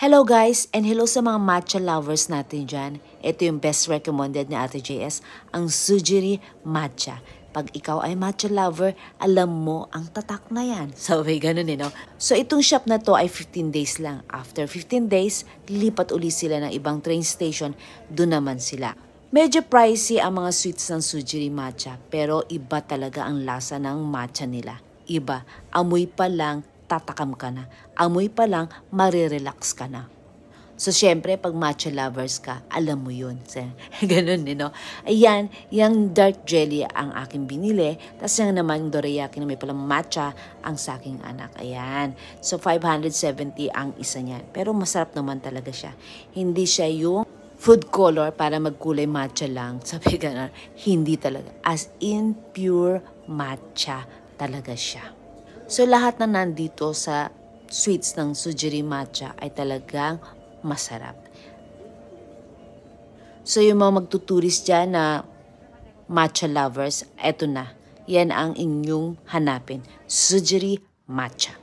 Hello guys and hello sa mga matcha lovers natin dyan. Ito yung best recommended ni Ate JS, ang Sujiri Matcha. Pag ikaw ay matcha lover, alam mo ang tatak na yan. So may ganun eh no? So itong shop na to ay 15 days lang. After 15 days, lilipat uli sila ng ibang train station. Doon naman sila. Medyo pricey ang mga sweets ng Sujiri Matcha pero iba talaga ang lasa ng matcha nila. Iba, amoy pa lang tatakam ka na. Amoy pa lang, marirelax ka na. So, syempre, pag matcha lovers ka, alam mo yun. Ganun, you eh, know? Ayan, yung dark jelly ang aking binili. Tapos yung naman yung dorayaki na may palang matcha ang sa aking anak. Ayan. So, 570 ang isa niyan. Pero masarap naman talaga siya. Hindi siya yung food color para magkulay matcha lang. Sabi ganun, hindi talaga. As in pure matcha talaga siya. So lahat na nandito sa sweets ng Sujiri Matcha ay talagang masarap. So yung mga magtuturist dyan na matcha lovers, eto na. Yan ang inyong hanapin. Sujiri Matcha.